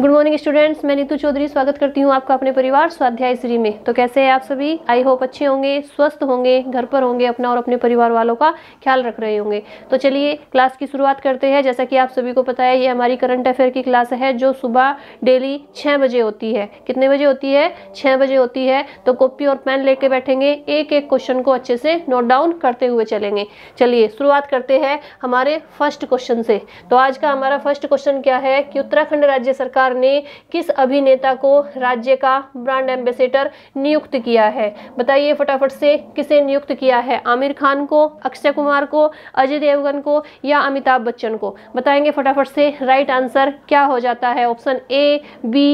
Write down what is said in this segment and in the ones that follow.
good morning students मैं नीतू चौधरी स्वागत करती हूँ आपका अपने परिवार स्वाध्याय श्री में तो कैसे हैं आप सभी आई होप अच्छे होंगे स्वस्थ होंगे घर पर होंगे अपना और अपने परिवार वालों का ख्याल रख रहे होंगे तो चलिए क्लास की शुरुआत करते हैं जैसा कि आप सभी को पता है ये हमारी करंट अफेयर की क्लास है जो सुबह डेली छः बजे होती है कितने बजे होती है छः बजे होती है तो कॉपी और पेन लेके बैठेंगे एक एक क्वेश्चन को अच्छे से नोट डाउन करते हुए चलेंगे चलिए शुरुआत करते हैं हमारे फर्स्ट क्वेश्चन से तो आज का हमारा फर्स्ट क्वेश्चन क्या है कि उत्तराखंड राज्य सरकार सरकार ने किस अभिनेता को राज्य का ब्रांड एम्बेसडर नियुक्त किया है बताइए फटाफट से किसे नियुक्त किया है आमिर खान को अक्षय कुमार को अजय देवगन को या अमिताभ बच्चन को बताएंगे फटाफट से राइट आंसर क्या हो जाता है ऑप्शन ए बी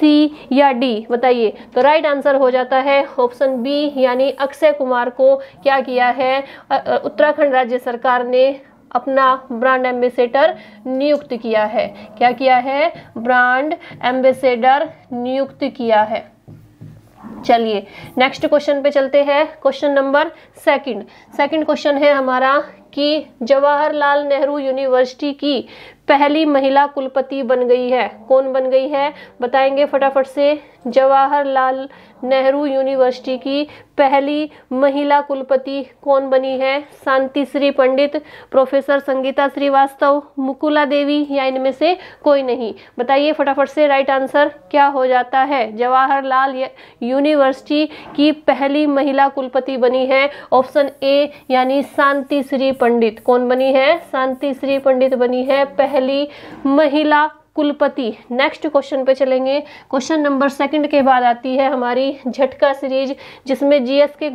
सी या डी बताइए तो राइट आंसर हो जाता है ऑप्शन बी यानी अक्षय कुमार को क्या किया है उत्तराखंड राज्य सरकार ने अपना ब्रांड एम्बेसडर नियुक्त किया है क्या किया है ब्रांड एम्बेसडर नियुक्त किया है चलिए नेक्स्ट क्वेश्चन पे चलते हैं question number second second question है हमारा कि जवाहरलाल नेहरू यूनिवर्सिटी की पहली महिला कुलपति बन गई है कौन बन गई है बताएंगे फटाफट से जवाहरलाल नेहरू यूनिवर्सिटी की पहली महिला कुलपति कौन बनी है शांति श्री पंडित प्रोफेसर संगीता श्रीवास्तव मुकुला देवी या इनमें से कोई नहीं बताइए फटाफट से राइट आंसर क्या हो जाता है जवाहरलाल यूनिवर्सिटी की पहली महिला कुलपति बनी है ऑप्शन ए यानी शांति श्री पंडित कौन बनी है शांति श्री पंडित बनी है पहली महिला कुलपति नेक्स्ट क्वेश्चन पे चलेंगे क्वेश्चन नंबर सेकंड के बाद आती है हमारी झटका सीरीज जिसमें जीएस के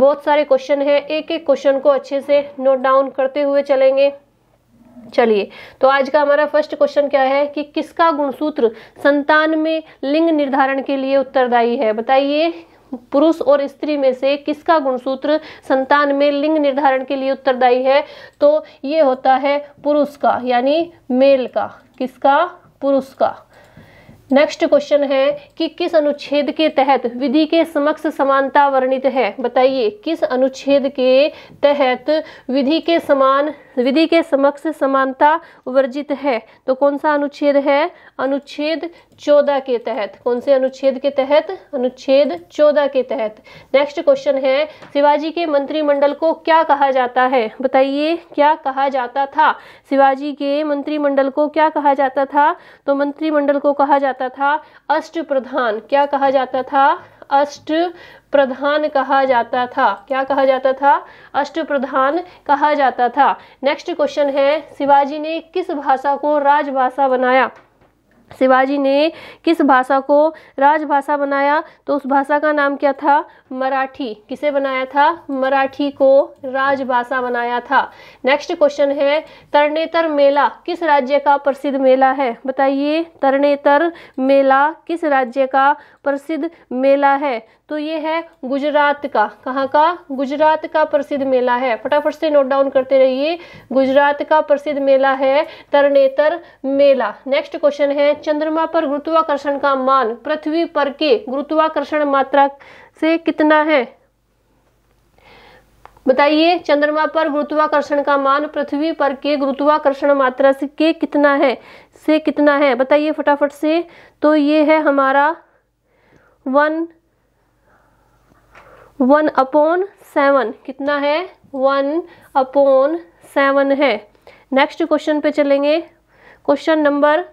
बहुत सारे क्वेश्चन हैं एक एक क्वेश्चन को अच्छे से नोट डाउन करते हुए चलेंगे चलिए तो आज का हमारा फर्स्ट क्वेश्चन क्या है कि किसका गुणसूत्र संतान में लिंग निर्धारण के लिए उत्तरदायी है बताइए पुरुष और स्त्री में से किसका गुणसूत्र संतान में लिंग निर्धारण के लिए उत्तरदायी है तो ये होता है पुरुष का यानी मेल का किसका पुरुष का नेक्स्ट क्वेश्चन है कि किस अनुच्छेद के तहत विधि के समक्ष समानता वर्णित है बताइए किस अनुच्छेद के तहत विधि के समान विधि के समक्ष समानता वर्जित है तो कौन सा अनुच्छेद है अनुच्छेद चौदह के तहत कौन से अनुच्छेद के तहत अनुच्छेद चौदह के तहत नेक्स्ट क्वेश्चन है शिवाजी के मंत्रिमंडल को क्या कहा जाता है बताइए क्या कहा जाता था शिवाजी के मंत्रिमंडल को क्या कहा जाता था तो मंत्रिमंडल को कहा जाता था अष्ट प्रधान क्या कहा जाता था अष्ट प्रधान कहा जाता था क्या कहा जाता था अष्ट प्रधान कहा जाता था नेक्स्ट क्वेश्चन है शिवाजी ने किस भाषा को राजभाषा बनाया शिवाजी ने किस भाषा को राजभाषा बनाया तो उस भाषा का नाम क्या था मराठी किसे बनाया था मराठी को राजभाषा बनाया था नेक्स्ट क्वेश्चन है तरणेतर मेला किस राज्य का प्रसिद्ध मेला है बताइए तरणेतर मेला किस राज्य का प्रसिद्ध मेला है तो ये है गुजरात का कहाँ का गुजरात का प्रसिद्ध मेला है फटाफट से नोट डाउन करते रहिए गुजरात का प्रसिद्ध मेला है तरणेतर मेला नेक्स्ट क्वेश्चन है चंद्रमा पर गुरुत्वाकर्षण का मान पृथ्वी पर के गुरुत्वाकर्षण मात्रा से कितना है बताइए चंद्रमा पर गुरुत्वाकर्षण का मान पृथ्वी पर के गुरुत्वाकर्षण मात्रा से के कितना है से कितना है बताइए फटाफट से तो ये है हमारा वन वन अपॉन सेवन कितना है वन अपॉन सेवन है नेक्स्ट क्वेश्चन पे चलेंगे क्वेश्चन नंबर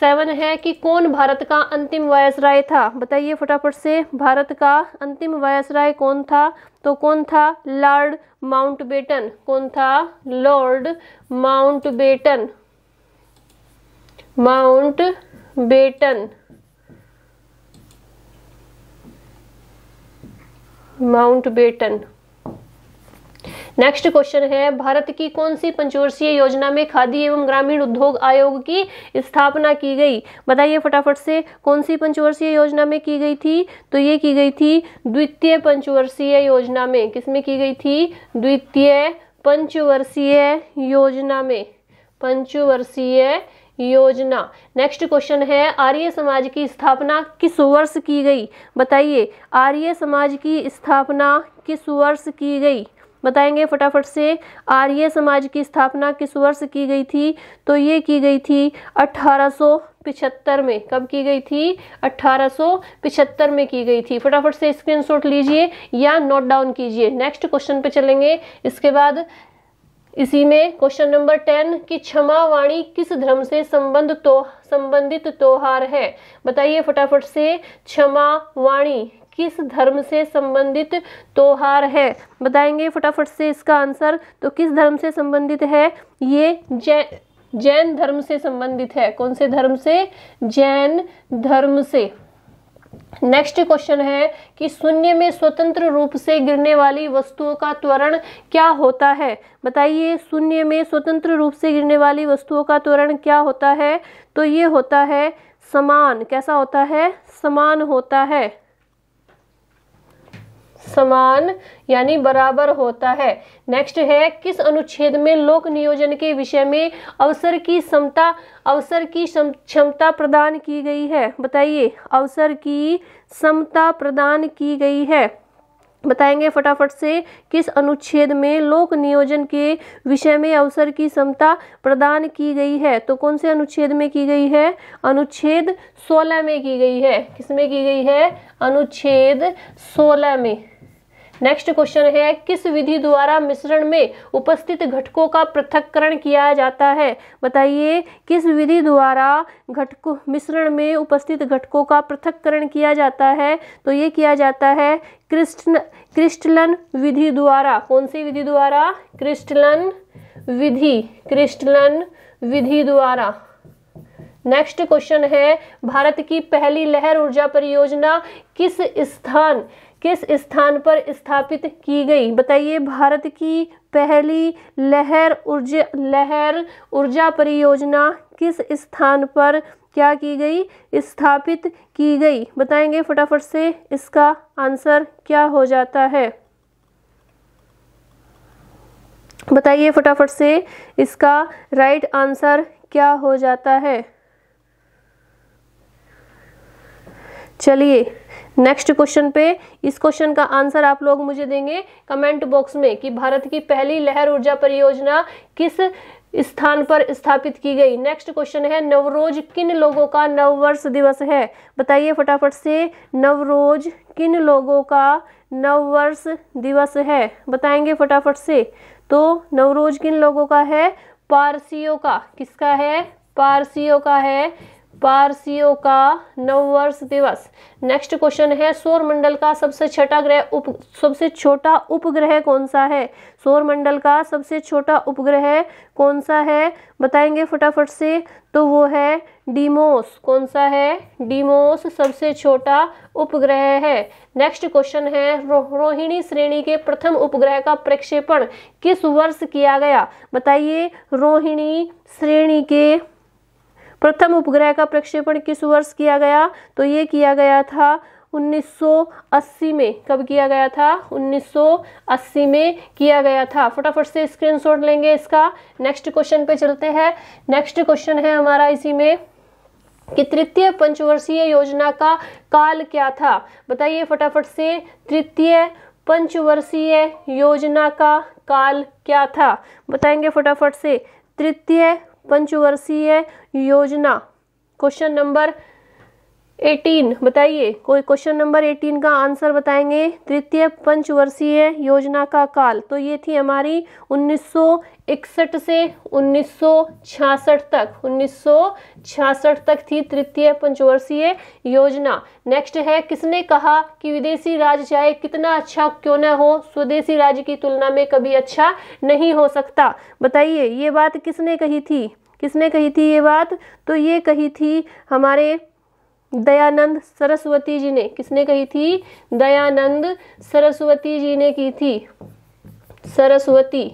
सेवन है कि कौन भारत का अंतिम वायसराय था बताइए फटाफट से भारत का अंतिम वायसराय कौन था तो कौन था लॉर्ड माउंटबेटन कौन था Lord Mountbatten Mountbatten Mountbatten next question है भारत की कौन सी पंचवर्षीय योजना में खादी एवं ग्रामीण उद्योग आयोग की स्थापना की गई बताइए फटाफट से कौन सी पंचवर्षीय योजना में की गई थी तो ये की गई थी द्वितीय पंचवर्षीय योजना में किसमें की गई थी द्वितीय पंचवर्षीय योजना में पंचवर्षीय योजना नेक्स्ट क्वेश्चन है आर्य समाज की स्थापना किस वर्ष की गई बताइए आर्य समाज की स्थापना किस वर्ष की गई बताएंगे फटाफट से आर्य समाज की स्थापना किस वर्ष की गई थी तो ये की गई थी अठारह में कब की गई थी पिछहत्तर में की गई थी फटाफट से स्क्रीनशॉट लीजिए या नोट डाउन कीजिए नेक्स्ट क्वेश्चन पे चलेंगे इसके बाद इसी में क्वेश्चन नंबर टेन की क्षमा वाणी किस धर्म से संबंध तो संबंधित त्योहार है बताइए फटाफट से क्षमा वाणी किस धर्म से संबंधित त्योहार है बताएंगे फटाफट से इसका आंसर तो किस धर्म से संबंधित है ये जै जैन धर्म से संबंधित है कौन से धर्म से जैन धर्म से नेक्स्ट क्वेश्चन है कि शून्य में स्वतंत्र रूप से गिरने वाली वस्तुओं का त्वरण क्या होता है बताइए शून्य में स्वतंत्र रूप से गिरने वाली वस्तुओं का त्वरण क्या होता है तो ये होता है समान कैसा होता है समान होता है समान यानी बराबर होता है नेक्स्ट है किस अनुच्छेद में लोक नियोजन के विषय में अवसर की समता अवसर की क्षमता प्रदान की गई है बताइए अवसर की समता प्रदान की गई है बताएंगे फटाफट से किस अनुच्छेद में लोक नियोजन के विषय में अवसर की समता प्रदान की गई है तो कौन से अनुच्छेद में की गई है अनुच्छेद 16 में की गई है किस में की गई है अनुच्छेद 16 में नेक्स्ट क्वेश्चन है किस विधि द्वारा मिश्रण में उपस्थित घटकों का पृथककरण किया जाता है बताइए किस विधि द्वारा घटक मिश्रण में उपस्थित घटकों का पृथककरण किया जाता है तो ये किया जाता है क्रिस्टन क्रिस्टलन विधि द्वारा कौन सी विधि द्वारा क्रिस्टलन विधि क्रिस्टलन विधि द्वारा नेक्स्ट क्वेश्चन है भारत की पहली लहर ऊर्जा परियोजना किस स्थान किस स्थान पर स्थापित की गई बताइए भारत की पहली लहर ऊर्जा लहर ऊर्जा परियोजना किस स्थान पर क्या की गई स्थापित की गई बताएंगे फटाफट से इसका आंसर क्या हो जाता है बताइए फटाफट से इसका राइट आंसर क्या हो जाता है चलिए नेक्स्ट क्वेश्चन पे इस क्वेश्चन का आंसर आप लोग मुझे देंगे कमेंट बॉक्स में कि भारत की पहली लहर ऊर्जा परियोजना किस स्थान पर स्थापित की गई नेक्स्ट क्वेश्चन है नवरोज किन लोगों का नववर्ष दिवस है बताइए फटाफट से नवरोज किन लोगों का नववर्ष दिवस है बताएंगे फटाफट से तो नवरोज किन लोगों का है पारसियों का किसका है पारसियों का है पारसियों का नववर्ष दिवस नेक्स्ट क्वेश्चन है सौरमंडल का सबसे छठा ग्रह उप सबसे छोटा उपग्रह कौन सा है सौरमंडल का सबसे छोटा उपग्रह कौन सा है बताएंगे फटाफट से तो वो है डीमोस कौन सा है डीमोस सबसे छोटा उपग्रह है नेक्स्ट क्वेश्चन है रो, रोहिणी श्रेणी के प्रथम उपग्रह का प्रक्षेपण किस वर्ष किया गया बताइए रोहिणी श्रेणी के प्रथम उपग्रह का प्रक्षेपण किस वर्ष किया गया तो ये किया गया था 1980 में कब किया गया था 1980 में किया गया था फटाफट से स्क्रीनशॉट लेंगे इसका नेक्स्ट क्वेश्चन पे चलते हैं नेक्स्ट क्वेश्चन है हमारा इसी में कि तृतीय पंचवर्षीय योजना का काल क्या था बताइए फटाफट से तृतीय पंचवर्षीय योजना का काल क्या था बताएंगे फटाफट से तृतीय पंचवर्षीय योजना क्वेश्चन नंबर एटीन बताइए कोई क्वेश्चन नंबर एटीन का आंसर बताएंगे तृतीय पंचवर्षीय योजना का काल तो ये थी हमारी 1961 से 1966 तक 1966 तक थी तृतीय पंचवर्षीय योजना नेक्स्ट है किसने कहा कि विदेशी राज्य चाहे कितना अच्छा क्यों ना हो स्वदेशी राज्य की तुलना में कभी अच्छा नहीं हो सकता बताइए ये बात किसने कही थी किसने कही थी ये बात तो ये कही थी हमारे दयानंद सरस्वती जी ने किसने कही थी दयानंद सरस्वती जी ने की थी सरस्वती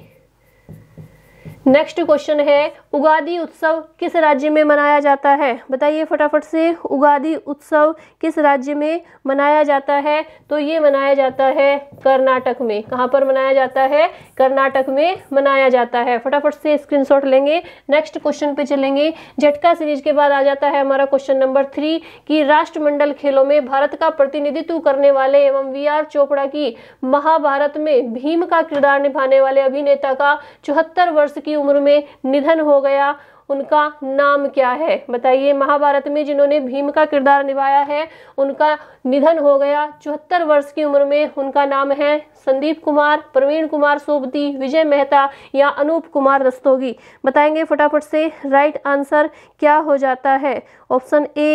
नेक्स्ट क्वेश्चन है उगादी उत्सव किस राज्य में मनाया जाता है बताइए फटाफट से उगादी उत्सव किस राज्य में मनाया जाता है तो ये मनाया जाता है कर्नाटक में कहाँ पर मनाया जाता है कर्नाटक में मनाया जाता है फटाफट से स्क्रीनशॉट लेंगे नेक्स्ट क्वेश्चन पे चलेंगे झटका सीरीज के बाद आ जाता है हमारा क्वेश्चन नंबर थ्री कि राष्ट्रमंडल खेलों में भारत का प्रतिनिधित्व करने वाले एवं वी आर चोपड़ा की महाभारत में भीम का किरदार निभाने वाले अभिनेता का चौहत्तर वर्ष की की उम्र में निधन हो गया उनका नाम क्या है बताइए महाभारत में जिन्होंने भीम का किरदार निभाया है उनका निधन हो गया चौहत्तर वर्ष की उम्र में उनका नाम है संदीप कुमार प्रवीण कुमार सोबती विजय मेहता या अनूप कुमार दस्तोगी बताएंगे फटाफट से राइट आंसर क्या हो जाता है ऑप्शन ए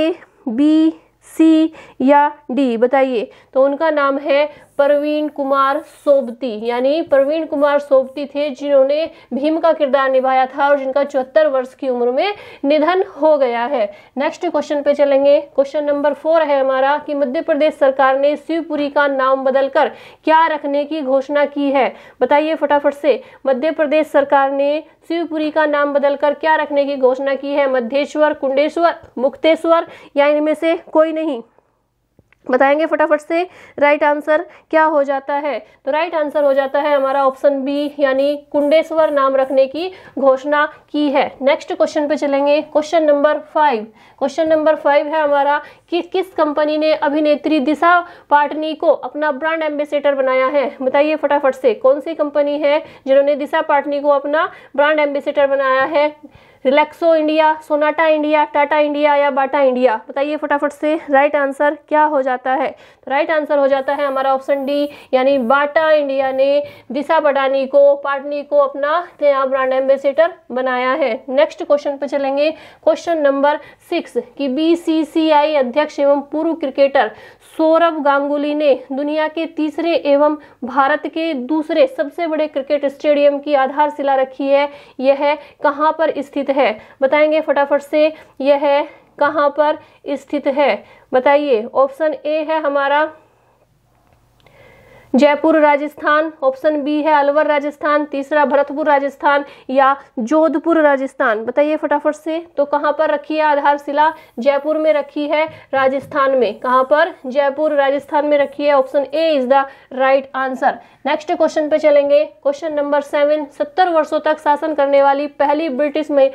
बी सी या डी बताइए तो उनका नाम है प्रवीण कुमार सोबती यानी प्रवीण कुमार सोबती थे जिन्होंने भीम का किरदार निभाया था और जिनका चौहत्तर वर्ष की उम्र में निधन हो गया है नेक्स्ट क्वेश्चन पे चलेंगे क्वेश्चन नंबर फोर है हमारा कि मध्य प्रदेश सरकार ने शिवपुरी का नाम बदलकर क्या रखने की घोषणा की है बताइए फटाफट से मध्य प्रदेश सरकार ने शिवपुरी का नाम बदलकर क्या रखने की घोषणा की है मध्येश्वर कुंडेश्वर मुक्तेश्वर या इनमें से कोई नहीं बताएंगे फटाफट से राइट आंसर क्या हो जाता है तो राइट आंसर हो जाता है हमारा ऑप्शन बी यानी कुंडेश्वर नाम रखने की घोषणा की है नेक्स्ट क्वेश्चन पे चलेंगे question number five question number five है हमारा कि किस कंपनी ने अभिनेत्री दिशा पाटनी को अपना ब्रांड एम्बेसडर बनाया है बताइए फटाफट से कौन सी कंपनी है जिन्होंने दिशा पाटनी को अपना ब्रांड एम्बेसडर बनाया है Relaxo India Sonata India Tata India या बाटा इंडिया बताइए फटाफट से राइट आंसर क्या हो जाता है तो राइट आंसर हो जाता है हमारा ऑप्शन डी यानी बाटा इंडिया ने दिशा पटानी को पाटनी को अपना नया ब्रांड एम्बेसिडर बनाया है नेक्स्ट क्वेश्चन पर चलेंगे क्वेश्चन नंबर सिक्स कि बीसीसीआई अध्यक्ष एवं पूर्व क्रिकेटर सौरभ गांगुली ने दुनिया के तीसरे एवं भारत के दूसरे सबसे बड़े क्रिकेट स्टेडियम की आधारशिला रखी है यह कहाँ पर स्थित है बताएंगे फटाफट से यह कहाँ पर स्थित है बताइए ऑप्शन ए है हमारा जयपुर राजस्थान ऑप्शन बी है अलवर राजस्थान तीसरा भरतपुर राजस्थान या जोधपुर राजस्थान बताइए फटाफट से तो कहाँ पर रखी है आधारशिला जयपुर में रखी है राजस्थान में कहाँ पर जयपुर राजस्थान में रखी है option A is the right answer next question पे चलेंगे क्वेश्चन नंबर सेवन सत्तर वर्षों तक शासन करने वाली पहली ब्रिटिश में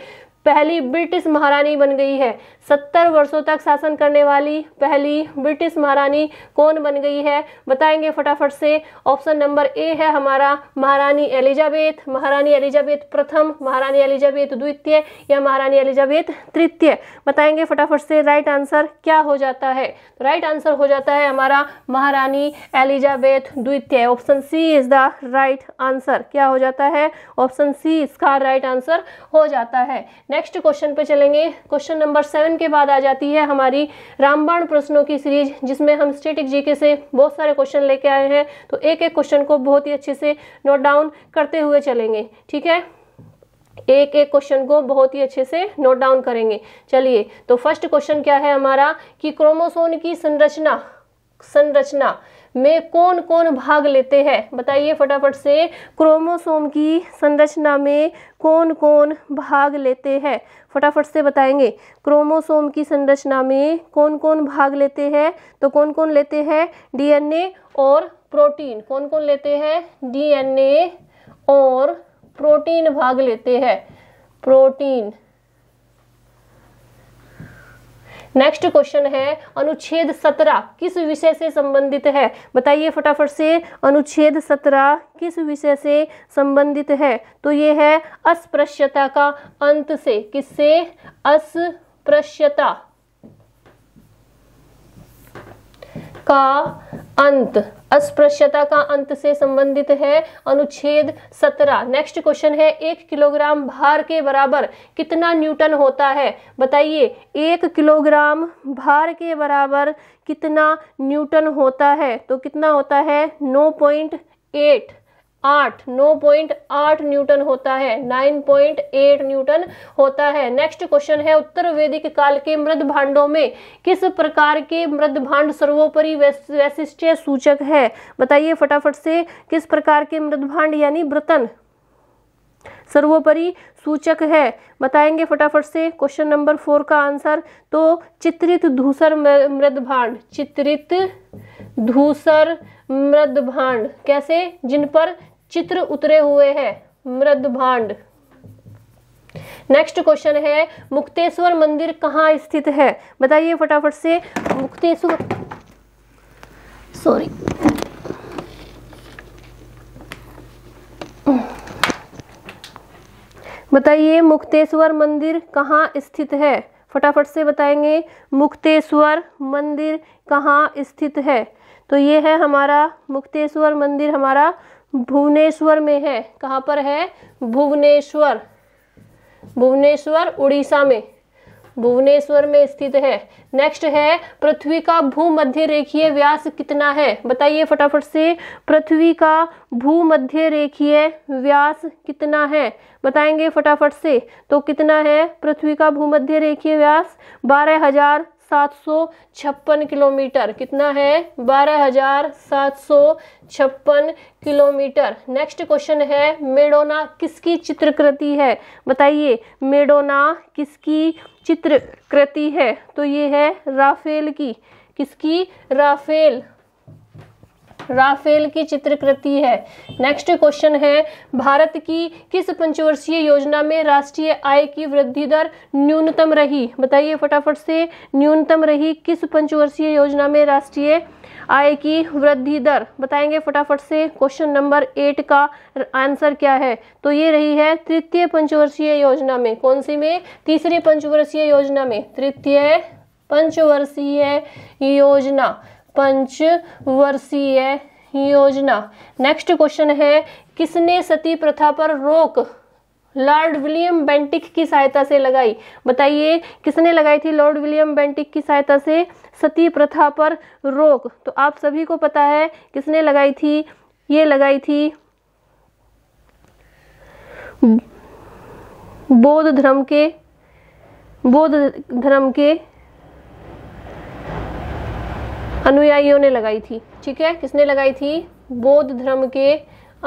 पहली ब्रिटिश महारानी बन गई है सत्तर वर्षों तक शासन करने वाली पहली ब्रिटिश महारानी कौन बन गई है बताएंगे फटाफट से ऑप्शन नंबर ए है हमारा महारानी एलिजाबेथ महारानी एलिजाबेथ प्रथम महारानी एलिजाबेथ द्वितीय या महारानी एलिजाबेथ तृतीय बताएंगे फटाफट से राइट आंसर क्या हो जाता है तो राइट आंसर हो जाता है हमारा महारानी एलिजाबेथ द्वितीय option C is the right answer क्या हो जाता है ऑप्शन सी इसका राइट आंसर हो जाता है नेक्स्ट क्वेश्चन पे चलेंगे क्वेश्चन नंबर सेवन के बाद आ जाती है हमारी रामबाण प्रश्नों की सीरीज जिसमें हम स्टेटिक जीके से बहुत सारे क्वेश्चन लेके आए हैं तो एक एक क्वेश्चन को बहुत ही अच्छे से नोट डाउन करते हुए चलेंगे ठीक है एक एक क्वेश्चन को बहुत ही अच्छे से नोट डाउन करेंगे चलिए तो फर्स्ट क्वेश्चन क्या है हमारा कि क्रोमोसोन की संरचना संरचना में कौन कौन भाग लेते हैं बताइए फटाफट से क्रोमोसोम की संरचना में कौन कौन भाग लेते हैं फटाफट से बताएंगे क्रोमोसोम की संरचना में कौन कौन भाग लेते हैं तो कौन कौन लेते हैं डीएनए और प्रोटीन कौन कौन लेते हैं डीएनए और प्रोटीन भाग लेते हैं प्रोटीन नेक्स्ट क्वेश्चन है अनुच्छेद सत्रह किस विषय से संबंधित है बताइए फटाफट से अनुच्छेद सत्रह किस विषय से संबंधित है तो ये है अस्पृश्यता का अंत से किससे अस्पृश्यता का अंत अस्पृश्यता का अंत से संबंधित है अनुच्छेद 17 नेक्स्ट क्वेश्चन है एक किलोग्राम भार के बराबर कितना न्यूटन होता है बताइए एक किलोग्राम भार के बराबर कितना न्यूटन होता है तो कितना होता है नो पॉइंट एट आठ नौ पॉइंट आठ न्यूटन होता है नाइन पॉइंट एट न्यूटन होता है नेक्स्ट क्वेश्चन है उत्तर वैदिक काल के मृद भांडों में किस प्रकार के मृद भांड सर्वोपरि वैशिष्ट सूचक है बताइए फटाफट से किस प्रकार के मृद भांड यानी ब्रतन सर्वोपरि सूचक है बताएंगे फटाफट से क्वेश्चन नंबर फोर का आंसर तो चित्रित धूसर मृद भांड चित्रित धूसर मृद भांड कैसे जिन पर चित्र उतरे हुए हैं मृद भांड नेक्स्ट क्वेश्चन है मुक्तेश्वर मंदिर कहाँ स्थित है बताइए फटाफट से मुक्तेश्वर सॉरी बताइए मुक्तेश्वर मंदिर कहाँ स्थित है फटाफट से बताएंगे मुक्तेश्वर मंदिर कहाँ स्थित है तो ये है हमारा मुक्तेश्वर मंदिर हमारा भुवनेश्वर में है कहाँ पर है भुवनेश्वर भुवनेश्वर उड़ीसा में भुवनेश्वर में स्थित है नेक्स्ट है पृथ्वी का भूमध्य रेखीय व्यास कितना है बताइए फटाफट से पृथ्वी का भूमध्य रेखीय व्यास कितना है बताएंगे फटाफट से तो कितना है पृथ्वी का भूमध्य रेखीय व्यास बारह हजार सात सौ छप्पन किलोमीटर कितना है बारह हजार सात सौ छप्पन किलोमीटर नेक्स्ट क्वेश्चन है मेडोना किसकी चित्रकृति है बताइए मेडोना किसकी चित्रकृति है तो ये है राफेल की किसकी राफेल राफेल की चित्रकृति है नेक्स्ट क्वेश्चन है भारत की किस पंचवर्षीय योजना में राष्ट्रीय आय की वृद्धि दर न्यूनतम रही बताइए फटाफट से न्यूनतम रही किस पंचवर्षीय योजना में राष्ट्रीय आय की वृद्धि दर बताएंगे फटाफट से क्वेश्चन नंबर एट का आंसर क्या है तो ये रही है तृतीय पंचवर्षीय योजना में कौन सी में तीसरी पंचवर्षीय योजना में तृतीय पंचवर्षीय योजना पंचवर्षीय योजना नेक्स्ट क्वेश्चन है किसने सती प्रथा पर रोक लॉर्ड विलियम बेंटिक की सहायता से लगाई बताइए किसने लगाई थी लॉर्ड विलियम बेंटिक की सहायता से सती प्रथा पर रोक तो आप सभी को पता है किसने लगाई थी ये लगाई थी बौद्ध धर्म के बौद्ध धर्म के अनुयायियों ने लगाई थी ठीक है किसने लगाई थी बौद्ध धर्म के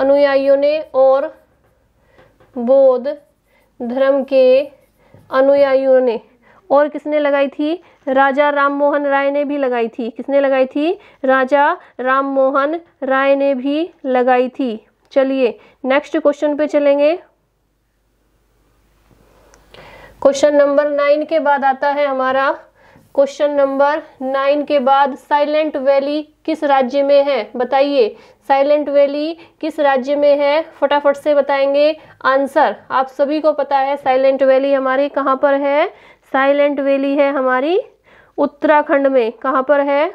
अनुयायियों ने और बौद्ध धर्म के अनुयायियों ने और किसने लगाई थी राजा राम मोहन राय ने भी लगाई थी किसने लगाई थी राजा राम मोहन राय ने भी लगाई थी चलिए नेक्स्ट क्वेश्चन पे चलेंगे क्वेश्चन नंबर नाइन के बाद आता है हमारा क्वेश्चन नंबर नाइन के बाद साइलेंट वैली किस राज्य में है बताइए साइलेंट वैली किस राज्य में है फटाफट से बताएंगे आंसर आप सभी को पता है साइलेंट वैली हमारी कहाँ पर है साइलेंट वैली है हमारी उत्तराखंड में कहाँ पर है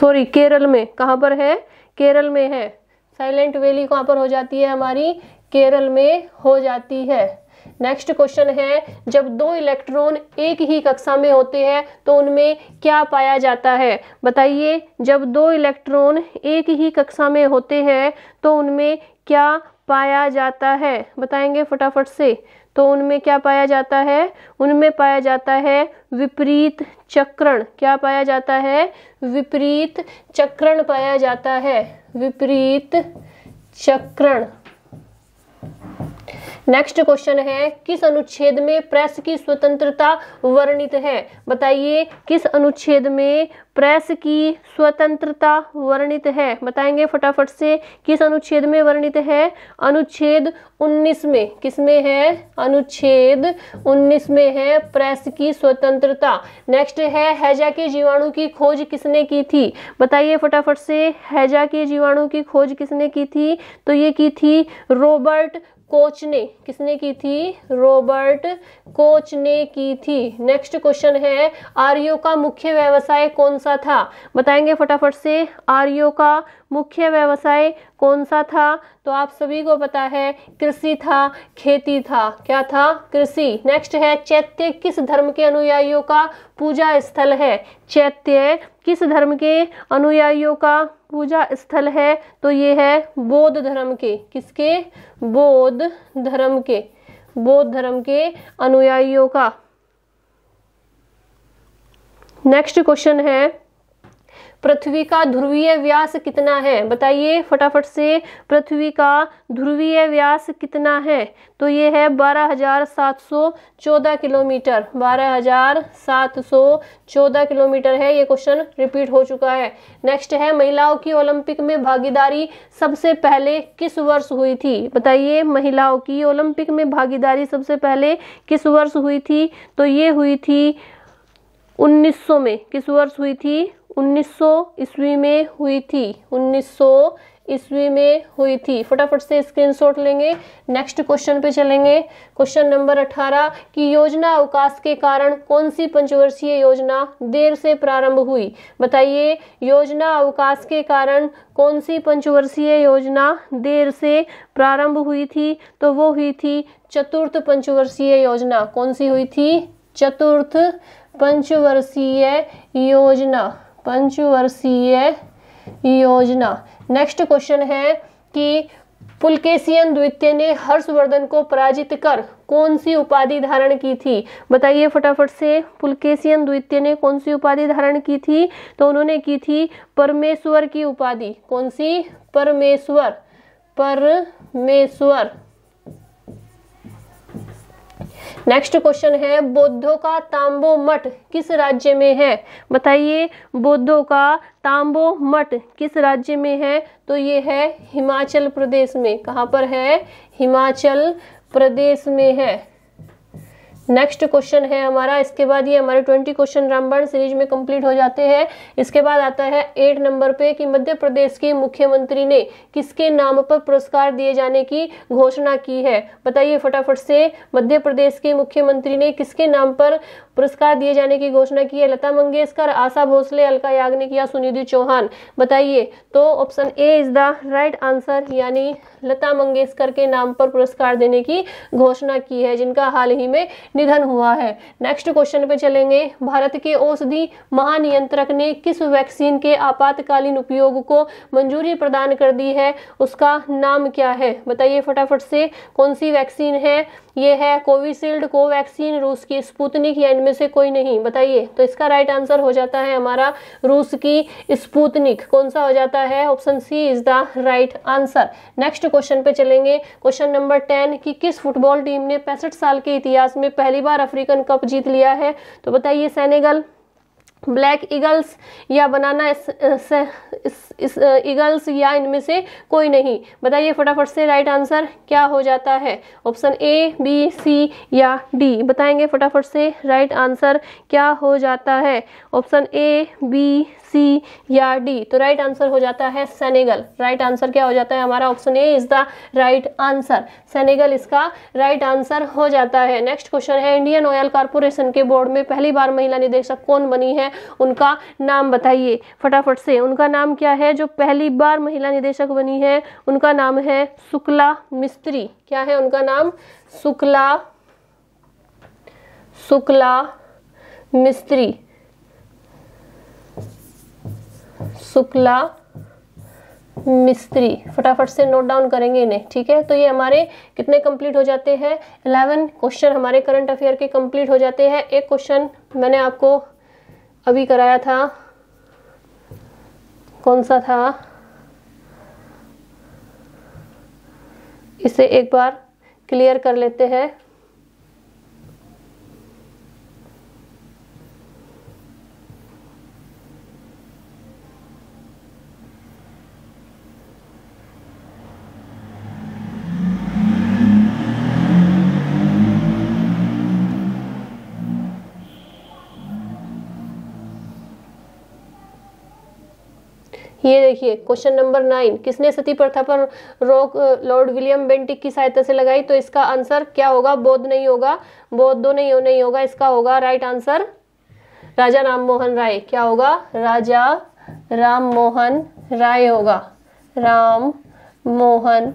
सॉरी केरल में कहाँ पर है केरल में है साइलेंट वैली कहाँ पर हो जाती है हमारी केरल में हो जाती है नेक्स्ट क्वेश्चन है जब दो इलेक्ट्रॉन एक ही कक्षा में होते हैं तो उनमें क्या पाया जाता है बताइए जब दो इलेक्ट्रॉन एक ही कक्षा में होते हैं तो उनमें क्या पाया जाता है बताएंगे फटाफट से तो उनमें क्या पाया जाता है उनमें पाया जाता है विपरीत चक्रण क्या पाया जाता है विपरीत चक्रण पाया जाता है विपरीत चक्रण नेक्स्ट क्वेश्चन है किस अनुच्छेद में प्रेस की स्वतंत्रता वर्णित है बताइए किस अनुच्छेद में प्रेस की स्वतंत्रता वर्णित है बताएंगे फटाफट से किस अनुच्छेद में वर्णित है अनुच्छेद 19 में किस में है अनुच्छेद 19 में है प्रेस की स्वतंत्रता नेक्स्ट है हैजा के जीवाणु की खोज किसने की थी बताइए फटाफट से हैजा के जीवाणु की खोज किसने की थी तो ये की थी रॉबर्ट कोच ने किसने की थी रॉबर्ट कोच ने की थी नेक्स्ट क्वेश्चन है आर्यो का मुख्य व्यवसाय कौन सा था बताएंगे फटाफट से आर्यो का मुख्य व्यवसाय कौन सा था तो आप सभी को पता है कृषि था खेती था क्या था कृषि नेक्स्ट है चैत्य किस धर्म के अनुयायियों का पूजा स्थल है चैत्य किस धर्म के अनुयायियों का पूजा स्थल है तो ये है बौद्ध धर्म के किसके बौद्ध धर्म के बौद्ध धर्म के अनुयायियों का नेक्स्ट क्वेश्चन है पृथ्वी का ध्रुवीय व्यास कितना है बताइए फटाफट से पृथ्वी का ध्रुवीय व्यास कितना है तो ये है 12,714 किलोमीटर 12,714 किलोमीटर है ये क्वेश्चन रिपीट हो चुका है नेक्स्ट है महिलाओं की ओलंपिक में भागीदारी सबसे पहले किस वर्ष हुई थी बताइए महिलाओं की ओलंपिक में भागीदारी सबसे पहले किस वर्ष हुई थी तो ये हुई थी 1900 में किस वर्ष हुई थी 1900 ईस्वी में हुई थी 1900 ईस्वी में हुई थी फटाफट से स्क्रीनशॉट लेंगे नेक्स्ट क्वेश्चन पे चलेंगे क्वेश्चन नंबर 18 की योजना अवकाश के कारण कौन सी पंचवर्षीय योजना देर से प्रारंभ हुई बताइए योजना अवकाश के कारण कौन सी पंचवर्षीय योजना देर से प्रारंभ हुई थी तो वो हुई थी चतुर्थ पंचवर्षीय योजना कौन सी हुई थी चतुर्थ पंचवर्षीय योजना पंचवर्षीय योजना नेक्स्ट क्वेश्चन है कि पुलकेशियन द्वितीय ने हर्षवर्धन को पराजित कर कौन सी उपाधि धारण की थी बताइए फटाफट से पुलकेशियन द्वितीय ने कौन सी उपाधि धारण की थी तो उन्होंने की थी परमेश्वर की उपाधि कौन सी परमेश्वर परमेश्वर नेक्स्ट क्वेश्चन है बौद्धों का तांबो मठ किस राज्य में है बताइए बौद्धों का तांबो मठ किस राज्य में है तो ये है हिमाचल प्रदेश में कहाँ पर है हिमाचल प्रदेश में है नेक्स्ट क्वेश्चन है हमारा इसके बाद ये हमारे ट्वेंटी क्वेश्चन रामबाण सीरीज में कंप्लीट हो जाते हैं इसके बाद आता है एट नंबर पे कि मध्य प्रदेश के मुख्यमंत्री ने किसके नाम पर पुरस्कार दिए जाने की घोषणा की है बताइए फटाफट से मध्य प्रदेश के मुख्यमंत्री ने किसके नाम पर पुरस्कार दिए जाने की घोषणा की है लता मंगेशकर आशा भोसले अलका याग्निक या सुनिधि चौहान बताइए तो option A is the right answer यानी लता मंगेशकर के नाम पर पुरस्कार देने की घोषणा की है जिनका हाल ही में निधन हुआ है नेक्स्ट क्वेश्चन पे चलेंगे भारत के औषधि महानियंत्रक ने किस वैक्सीन के आपातकालीन उपयोग को मंजूरी प्रदान कर दी है उसका नाम क्या है बताइए फटाफट से कौन सी वैक्सीन है ये है कोविशील्ड कोवैक्सीन रूस की स्पुतनिक या इनमें से कोई नहीं बताइए तो इसका राइट आंसर हो जाता है हमारा रूस की स्पुतनिक कौन सा हो जाता है option C is the right answer next question पे चलेंगे क्वेश्चन नंबर टेन कि किस फुटबॉल टीम ने पैंसठ साल के इतिहास में पहली बार अफ्रीकन कप जीत लिया है तो बताइए सैनेगल ब्लैक ईगल्स या बनाना इस, इस, इस, ईगल्स या इनमें से कोई नहीं बताइए फटाफट से राइट आंसर क्या हो जाता है ऑप्शन ए बी सी या डी बताएंगे फटाफट से राइट आंसर क्या हो जाता है ऑप्शन ए बी सी या डी तो राइट आंसर हो जाता है सेनेगल राइट आंसर क्या हो जाता है हमारा option A is the right answer Senegal इसका राइट right आंसर हो जाता है नेक्स्ट क्वेश्चन है इंडियन ऑयल कारपोरेशन के बोर्ड में पहली बार महिला निदेशक कौन बनी है उनका नाम बताइए फटाफट से उनका नाम क्या है जो पहली बार महिला निदेशक बनी है उनका नाम है शुक्ला मिस्त्री क्या है उनका नाम शुक्ला शुक्ला मिस्त्री शुक्ला मिस्त्री फटाफट से नोट डाउन करेंगे इन्हें ठीक है तो ये हमारे कितने कंप्लीट हो जाते हैं इलेवन क्वेश्चन हमारे करंट अफेयर के कंप्लीट हो जाते हैं एक क्वेश्चन मैंने आपको अभी कराया था कौन सा था इसे एक बार क्लियर कर लेते हैं ये देखिए क्वेश्चन नंबर नाइन किसने सती प्रथा पर रोक लॉर्ड विलियम बेंटिक की सहायता से लगाई तो इसका आंसर क्या होगा बोध नहीं होगा बोध दो तो नहीं हो नहीं होगा इसका होगा राइट आंसर राजा राम मोहन राय क्या होगा राजा राम मोहन राय होगा राम मोहन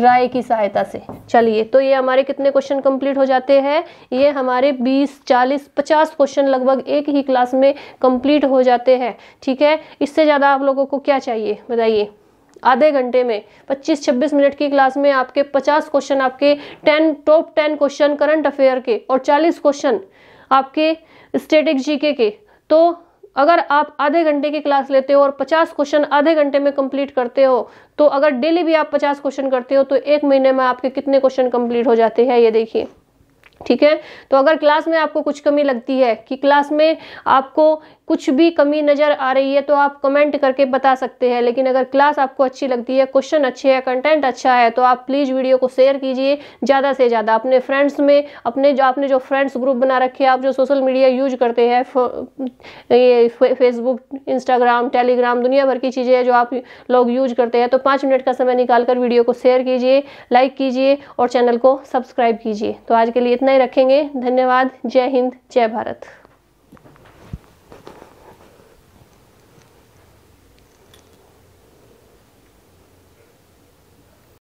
राय की सहायता से चलिए तो ये हमारे कितने क्वेश्चन कंप्लीट हो जाते हैं ये हमारे 20 40 50 क्वेश्चन लगभग एक ही क्लास में कंप्लीट हो जाते हैं ठीक है इससे ज़्यादा आप लोगों को क्या चाहिए बताइए आधे घंटे में 25-26 मिनट की क्लास में आपके 50 क्वेश्चन आपके 10 टॉप 10 क्वेश्चन करंट अफेयर के और 40 क्वेश्चन आपके स्टेटिक जीके के तो अगर आप आधे घंटे की क्लास लेते हो और 50 क्वेश्चन आधे घंटे में कंप्लीट करते हो तो अगर डेली भी आप 50 क्वेश्चन करते हो तो एक महीने में आपके कितने क्वेश्चन कंप्लीट हो जाते हैं ये देखिए ठीक है तो अगर क्लास में आपको कुछ कमी लगती है कि क्लास में आपको कुछ भी कमी नज़र आ रही है तो आप कमेंट करके बता सकते हैं लेकिन अगर क्लास आपको अच्छी लगती है क्वेश्चन अच्छे हैं कंटेंट अच्छा है तो आप प्लीज़ वीडियो को शेयर कीजिए ज़्यादा से ज़्यादा अपने फ्रेंड्स में अपने जो आपने जो फ्रेंड्स ग्रुप बना रखे हैं आप जो सोशल मीडिया यूज करते हैं ये फेसबुक इंस्टाग्राम टेलीग्राम दुनिया भर की चीज़ें जो आप लोग यूज करते हैं तो पाँच मिनट का समय निकाल कर वीडियो को शेयर कीजिए लाइक कीजिए और चैनल को सब्सक्राइब कीजिए तो आज के लिए इतना ही रखेंगे धन्यवाद जय हिंद जय भारत